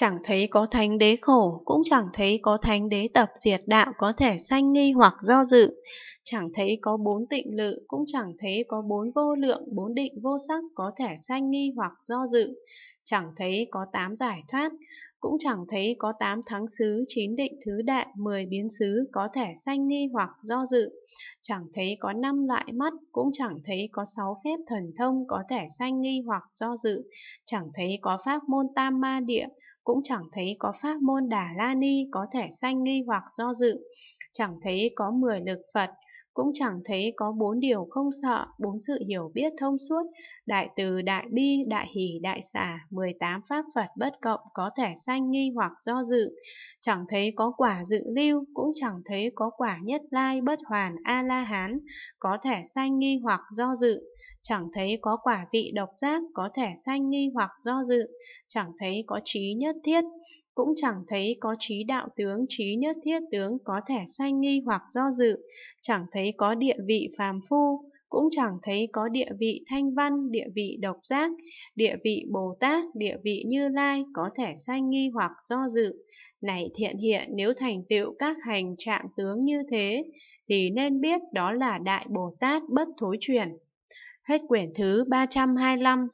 Chẳng thấy có thánh đế khổ, cũng chẳng thấy có thánh đế tập diệt đạo có thể sanh nghi hoặc do dự. Chẳng thấy có bốn tịnh lự, cũng chẳng thấy có bốn vô lượng, bốn định vô sắc có thể sanh nghi hoặc do dự chẳng thấy có tám giải thoát, cũng chẳng thấy có tám thắng xứ, chín định thứ đệ mười biến xứ có thể sanh nghi hoặc do dự, chẳng thấy có năm lại mắt, cũng chẳng thấy có sáu phép thần thông có thể sanh nghi hoặc do dự, chẳng thấy có pháp môn tam ma địa, cũng chẳng thấy có pháp môn đà la ni có thể sanh nghi hoặc do dự, chẳng thấy có mười lực Phật, cũng chẳng thấy có bốn điều không sợ, bốn sự hiểu biết thông suốt, đại từ, đại bi, đại hỷ, đại xả, 18 pháp Phật bất cộng có thể sanh nghi hoặc do dự, chẳng thấy có quả dự lưu, cũng chẳng thấy có quả nhất lai bất hoàn A-la-hán, có thể sanh nghi hoặc do dự, chẳng thấy có quả vị độc giác, có thể sanh nghi hoặc do dự, chẳng thấy có trí nhất thiết, cũng chẳng thấy có trí đạo tướng, trí nhất thiết tướng có thể sanh nghi hoặc do dự, chẳng thấy có địa vị phàm phu, cũng chẳng thấy có địa vị thanh văn, địa vị độc giác, địa vị Bồ Tát, địa vị Như Lai có thể sanh nghi hoặc do dự. Này thiện hiện nếu thành tựu các hành trạng tướng như thế, thì nên biết đó là Đại Bồ Tát bất thối chuyển. Hết quyển thứ 325